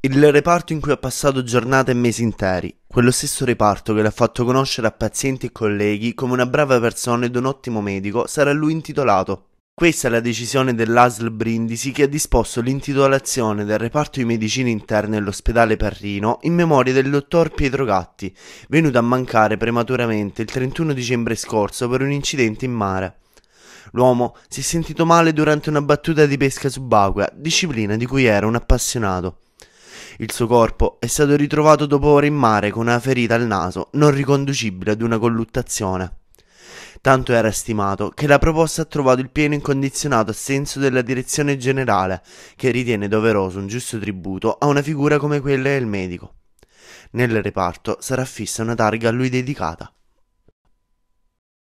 Il reparto in cui ha passato giornate e mesi interi, quello stesso reparto che l'ha fatto conoscere a pazienti e colleghi come una brava persona ed un ottimo medico, sarà lui intitolato. Questa è la decisione dell'ASL Brindisi che ha disposto l'intitolazione del reparto di medicina interna dell'ospedale Parrino in memoria del dottor Pietro Gatti, venuto a mancare prematuramente il 31 dicembre scorso per un incidente in mare. L'uomo si è sentito male durante una battuta di pesca subacquea, disciplina di cui era un appassionato. Il suo corpo è stato ritrovato dopo ore in mare con una ferita al naso non riconducibile ad una colluttazione. Tanto era stimato che la proposta ha trovato il pieno e incondizionato assenso della direzione generale, che ritiene doveroso un giusto tributo a una figura come quella del medico. Nel reparto sarà fissa una targa a lui dedicata,